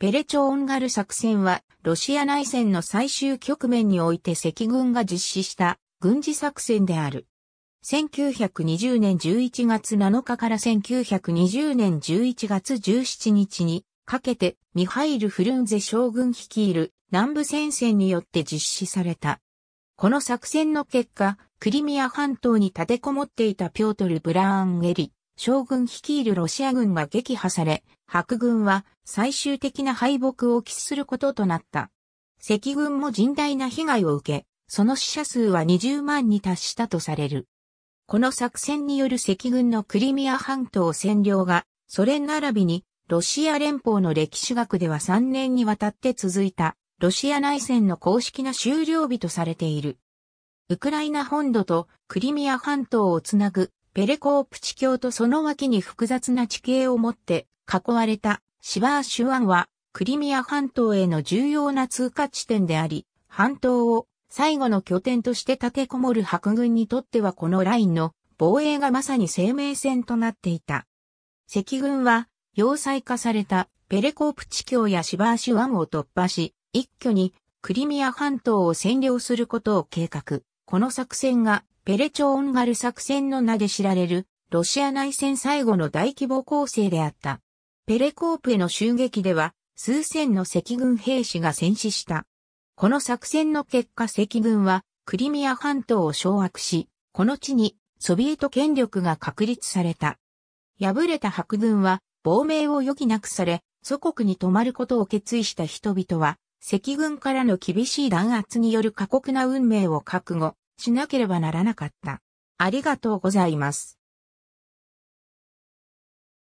ペレチョーンガル作戦は、ロシア内戦の最終局面において赤軍が実施した軍事作戦である。1920年11月7日から1920年11月17日にかけてミハイル・フルンゼ将軍率いる南部戦線によって実施された。この作戦の結果、クリミア半島に立てこもっていたピョートル・ブラーンエリ、将軍率いるロシア軍が撃破され、白軍は最終的な敗北を喫することとなった。赤軍も甚大な被害を受け、その死者数は20万に達したとされる。この作戦による赤軍のクリミア半島占領が、ソ連並びにロシア連邦の歴史学では3年にわたって続いた、ロシア内戦の公式な終了日とされている。ウクライナ本土とクリミア半島をつなぐペレコープ地峡とその脇に複雑な地形を持って囲われたシバーシュワンはクリミア半島への重要な通過地点であり、半島を最後の拠点として立てこもる白軍にとってはこのラインの防衛がまさに生命線となっていた。赤軍は要塞化されたペレコープ地境やシバーシュワンを突破し、一挙にクリミア半島を占領することを計画。この作戦がペレチョ・オンガル作戦の名で知られる、ロシア内戦最後の大規模攻勢であった。ペレコープへの襲撃では、数千の赤軍兵士が戦死した。この作戦の結果赤軍は、クリミア半島を掌握し、この地にソビエト権力が確立された。敗れた白軍は、亡命を余儀なくされ、祖国に泊まることを決意した人々は、赤軍からの厳しい弾圧による過酷な運命を覚悟しなければならなかった。ありがとうございます。